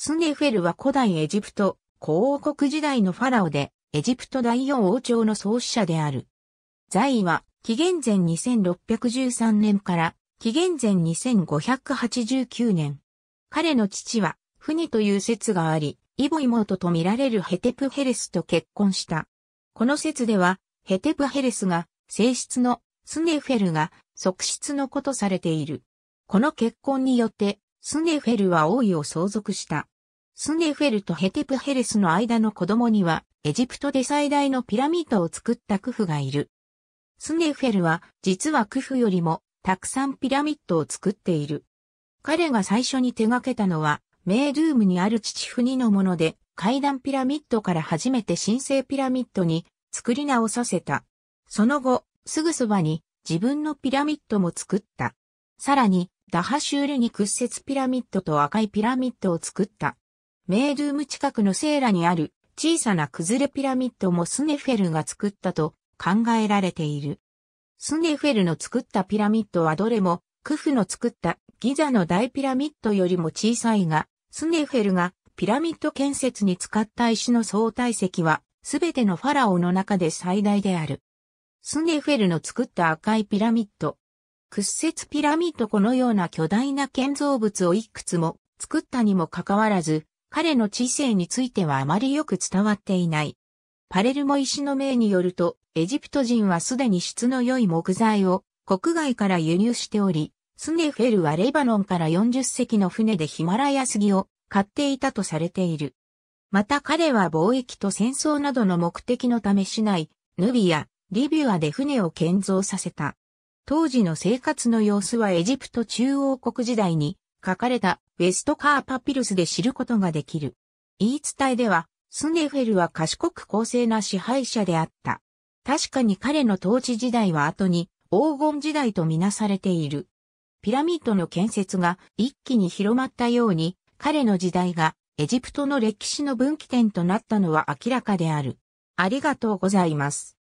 スネフェルは古代エジプト、古王国時代のファラオで、エジプト第四王朝の創始者である。在位は、紀元前2613年から、紀元前2589年。彼の父は、フニという説があり、イボ妹と見られるヘテプヘレスと結婚した。この説では、ヘテプヘレスが、正室のスネフェルが、側室の子とされている。この結婚によって、スネフェルは王位を相続した。スネフェルとヘテプヘレスの間の子供には、エジプトで最大のピラミッドを作ったクフがいる。スネフェルは、実はクフよりも、たくさんピラミッドを作っている。彼が最初に手掛けたのは、メールームにある父フニのもので、階段ピラミッドから初めて神聖ピラミッドに作り直させた。その後、すぐそばに自分のピラミッドも作った。さらに、ダハシュールに屈折ピラミッドと赤いピラミッドを作った。メードゥーム近くのセーラにある小さな崩れピラミッドもスネフェルが作ったと考えられている。スネフェルの作ったピラミッドはどれもクフの作ったギザの大ピラミッドよりも小さいが、スネフェルがピラミッド建設に使った石の相対積はすべてのファラオの中で最大である。スネフェルの作った赤いピラミッド。屈折ピラミッドこのような巨大な建造物をいくつも作ったにもかかわらず、彼の知性についてはあまりよく伝わっていない。パレルモ石の命によると、エジプト人はすでに質の良い木材を国外から輸入しており、スネフェルはレバノンから40隻の船でヒマラヤ杉を買っていたとされている。また彼は貿易と戦争などの目的のため市内、ヌビア、リビュアで船を建造させた。当時の生活の様子はエジプト中央国時代に書かれたウェストカーパピルスで知ることができる。言い伝えでは、スネフェルは賢く公正な支配者であった。確かに彼の統治時代は後に黄金時代とみなされている。ピラミッドの建設が一気に広まったように、彼の時代がエジプトの歴史の分岐点となったのは明らかである。ありがとうございます。